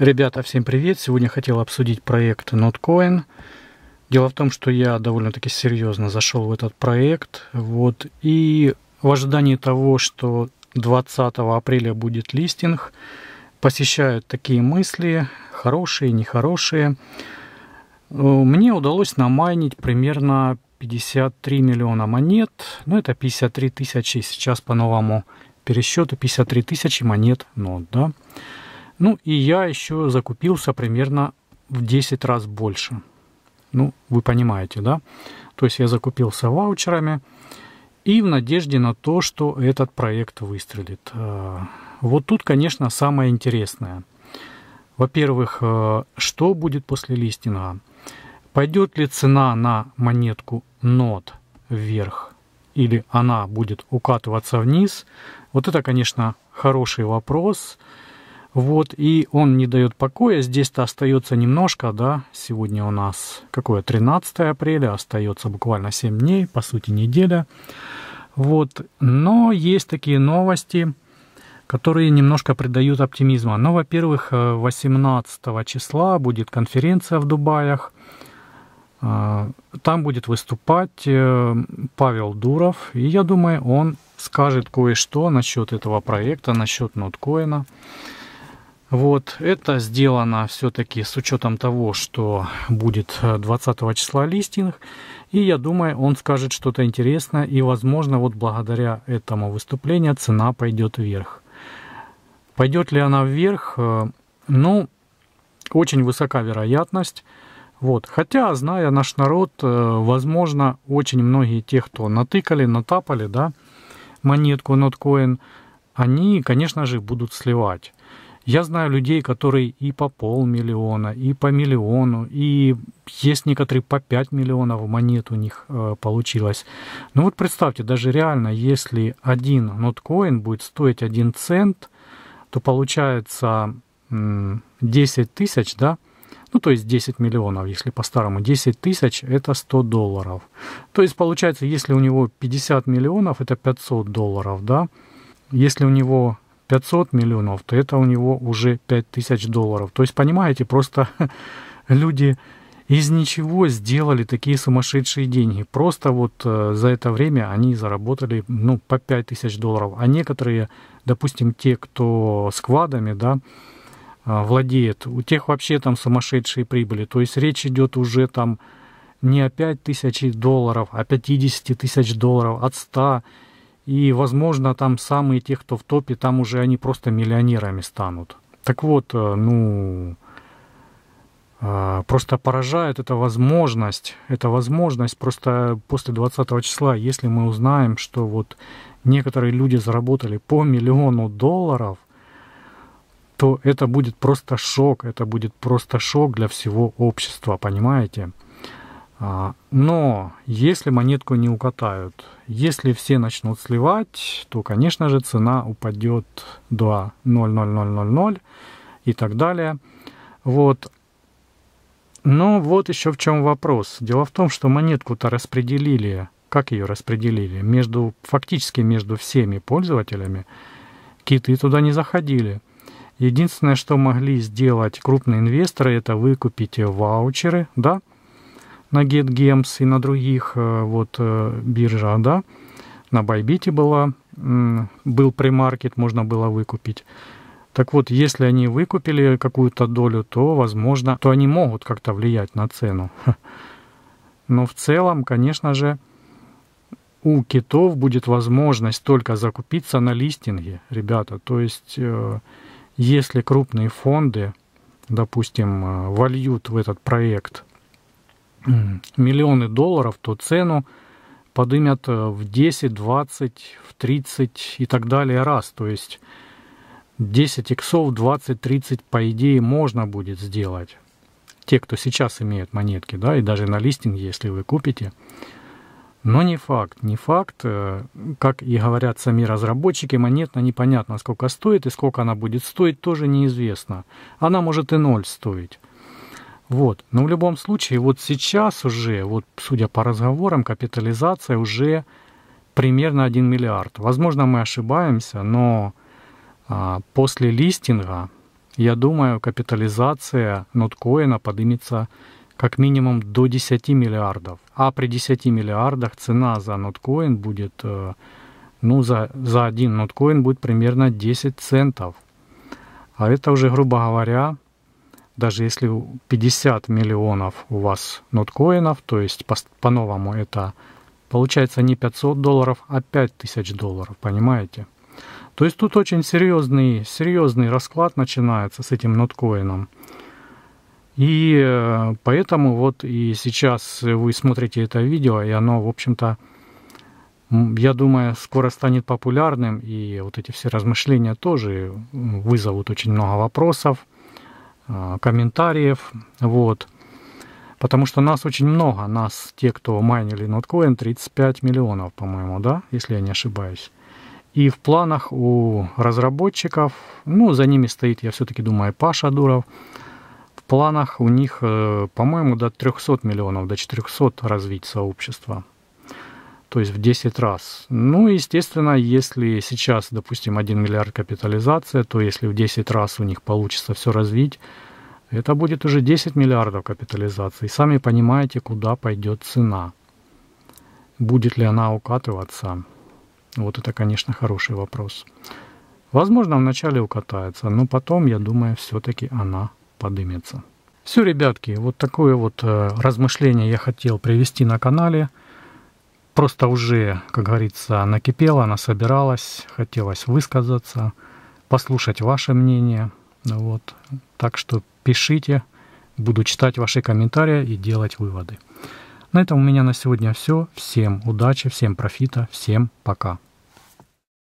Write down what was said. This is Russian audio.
Ребята, всем привет! Сегодня хотел обсудить проект NotCoin. Дело в том, что я довольно-таки серьезно зашел в этот проект. Вот, и в ожидании того, что 20 апреля будет листинг, посещают такие мысли, хорошие, нехорошие. Э, мне удалось намайнить примерно 53 миллиона монет. Ну, это 53 тысячи сейчас по новому пересчету, 53 тысячи монет нот, да. Ну и я еще закупился примерно в 10 раз больше. Ну, вы понимаете, да? То есть я закупился ваучерами и в надежде на то, что этот проект выстрелит. Э, вот тут, конечно, самое интересное. Во-первых, э, что будет после листинга? Пойдет ли цена на монетку Нот вверх или она будет укатываться вниз? Вот это, конечно, хороший Вопрос вот, и он не дает покоя. Здесь-то остается немножко, да. Сегодня у нас какое? 13 апреля. Остается буквально 7 дней, по сути, неделя. Вот, но есть такие новости, которые немножко придают оптимизма. Ну, во-первых, 18 э, числа будет конференция в Дубаях. Э, там будет выступать э, Павел Дуров, и я думаю, он скажет кое-что насчет этого проекта, насчет ноткоина. Вот, это сделано все-таки с учетом того, что будет 20 э, числа листинг. И я думаю, он скажет что-то интересное. И, возможно, вот благодаря этому выступлению цена пойдет вверх. Пойдет ли она вверх? Э, ну, очень высока вероятность. Вот. Хотя, зная наш народ, э, возможно, очень многие те, кто натыкали, натапали да, монетку Notcoin, они, конечно же, будут сливать. Я знаю людей, которые и по полмиллиона, и по миллиону, и есть некоторые по 5 миллионов монет у них э, получилось. Но ну вот представьте, даже реально, если один ноткоин будет стоить 1 цент, то получается 10 тысяч, да, ну, то есть 10 миллионов, если по-старому, 10 тысяч – это 100 долларов. То есть, получается, если у него 50 миллионов – это 500 долларов, да, если у него 500 миллионов, то это у него уже 5000 долларов. То есть, понимаете, просто люди из ничего сделали такие сумасшедшие деньги. Просто вот э, за это время они заработали ну, по 5000 долларов. А некоторые, допустим, те, кто складами, да, э, владеет, у тех вообще там сумасшедшие прибыли. То есть речь идет уже там не о тысяч долларов, а 50 тысяч долларов, от 100 000 и, возможно, там самые те, кто в топе, там уже они просто миллионерами станут. Так вот, э, ну, э, просто поражает эта возможность, эта возможность просто после 20 числа, если мы узнаем, что вот некоторые люди заработали по миллиону долларов, то это будет просто шок, это будет просто шок для всего общества, понимаете? А, но если монетку не укатают, если все начнут сливать, то, конечно же, цена упадет до 0,0000 и так далее. Вот. Но вот еще в чем вопрос. Дело в том, что монетку-то распределили, как ее распределили, между, фактически между всеми пользователями. Киты туда не заходили. Единственное, что могли сделать крупные инвесторы, это выкупить ваучеры, да, на GetGems и на других э, вот э, биржах, да. На Байбите была, был премаркет, можно было выкупить. Так вот, если они выкупили какую-то долю, то, возможно, то они могут как-то влиять на цену. Но в целом, конечно же, у китов будет возможность только закупиться на листинге, ребята. То есть, э, если крупные фонды, допустим, вольют в этот проект – миллионы долларов, то цену подымят э, в 10, 20, в 30 и так далее раз. То есть 10 иксов, 20, 30, по идее, можно будет сделать. Те, кто сейчас имеет монетки, да, и даже на листинге, если вы купите. Но не факт, не факт. Э, как и говорят сами разработчики, монета непонятно, сколько стоит и сколько она будет стоить, тоже неизвестно. Она может и ноль стоить. Вот. Но в любом случае, вот сейчас уже, вот судя по разговорам, капитализация уже примерно 1 миллиард. Возможно, мы ошибаемся, но а, после листинга, я думаю, капитализация ноткоина поднимется как минимум до 10 миллиардов. А при 10 миллиардах цена за ноткоин будет, э, ну, за, за один ноткоин будет примерно 10 центов. А это уже, грубо говоря, даже если 50 миллионов у вас ноткоинов, то есть по-новому по это получается не 500 долларов, а 5000 долларов, понимаете? То есть тут очень серьезный, серьезный расклад начинается с этим ноткоином. И э, поэтому вот и сейчас вы смотрите это видео, и оно, в общем-то, я думаю, скоро станет популярным, и вот эти все размышления тоже вызовут очень много вопросов. А, комментариев, вот. Потому что нас очень много, нас, те, кто майнили ноткоин, 35 миллионов, по-моему, да, если я не ошибаюсь. И в планах у разработчиков, ну, за ними стоит, я все-таки думаю, Паша Дуров, в планах у них, э, по-моему, до 300 миллионов, до 400 развить сообщество то есть в 10 раз. Ну, естественно, если сейчас, допустим, 1 миллиард капитализация, то если в 10 раз у них получится все развить, это будет уже 10 миллиардов капитализации. Сами понимаете, куда пойдет цена. Будет ли она укатываться? Вот это, конечно, хороший вопрос. Возможно, вначале укатается, но потом, я думаю, все-таки она подымется. Все, ребятки, вот такое вот э, размышление я хотел привести на канале – просто уже, как говорится, накипела, насобиралась, хотелось высказаться, послушать ваше мнение. Ну вот. Так что пишите, буду читать ваши комментарии и делать выводы. На этом у меня на сегодня все. Всем удачи, всем профита, всем пока.